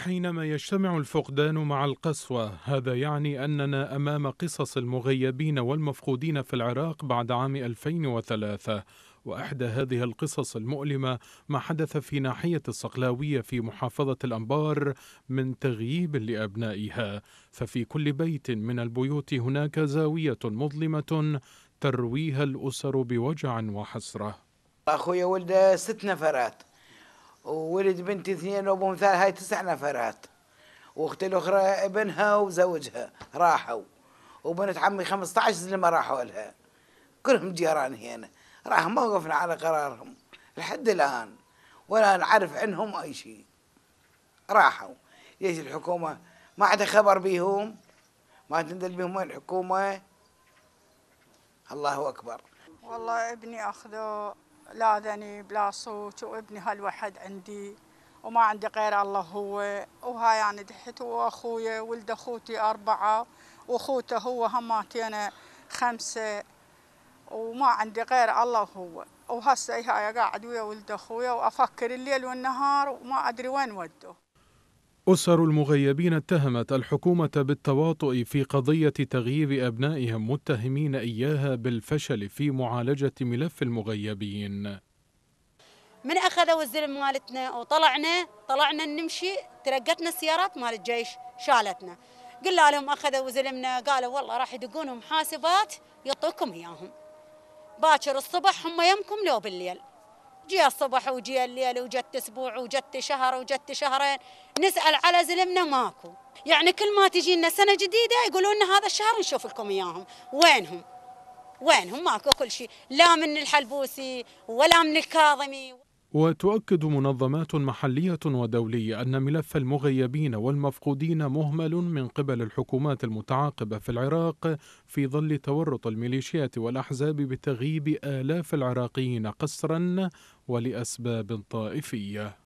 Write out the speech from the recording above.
حينما يجتمع الفقدان مع القسوة هذا يعني أننا أمام قصص المغيبين والمفقودين في العراق بعد عام 2003 وإحدى هذه القصص المؤلمة ما حدث في ناحية الصقلاوية في محافظة الأنبار من تغييب لأبنائها ففي كل بيت من البيوت هناك زاوية مظلمة ترويها الأسر بوجع وحسرة أخوي ولد ست نفرات وولد بنتي اثنين وابوهم ثلاث هاي تسع نفرات واختي الاخرى ابنها وزوجها راحوا وبنت عمي 15 زلمه راحوا لها كلهم جيران هنا راح ما وقفنا على قرارهم لحد الان ولا نعرف عنهم اي شيء راحوا ليش الحكومه ما عندها خبر بيهم ما تندل بهم الحكومه الله اكبر والله ابني اخذه لا ذني بلا صوت وابني هالوحد عندي وما عندي غير الله هو وهاي يعني دحت واخويا ولد اخوتي اربعه واخوته هو هماتي انا خمسه وما عندي غير الله هو وهسه هاي قاعد ويا ولد اخويا وافكر الليل والنهار وما ادري وين وده أسر المغيبين اتهمت الحكومة بالتواطؤ في قضية تغييب أبنائهم متهمين إياها بالفشل في معالجة ملف المغيبين من أخذ وزير مالتنا وطلعنا طلعنا نمشي ترقتنا السيارات مال الجيش شالتنا قلنا لهم أخذوا زلمنا قالوا والله راح يدقونهم حاسبات يعطوكم إياهم باكر الصبح هم يمكم لو بالليل جي الصبح وجي الليل وجت اسبوع وجت شهر وجت شهرين نسال على زلمنا ماكو يعني كل ما تجينا سنه جديده يقولون لنا هذا الشهر نشوف لكم اياهم وينهم وينهم ماكو كل شيء لا من الحلبوسي ولا من الكاظمي وتؤكد منظمات محلية ودولية أن ملف المغيبين والمفقودين مهمل من قبل الحكومات المتعاقبة في العراق في ظل تورط الميليشيات والأحزاب بتغييب آلاف العراقيين قسرا ولأسباب طائفية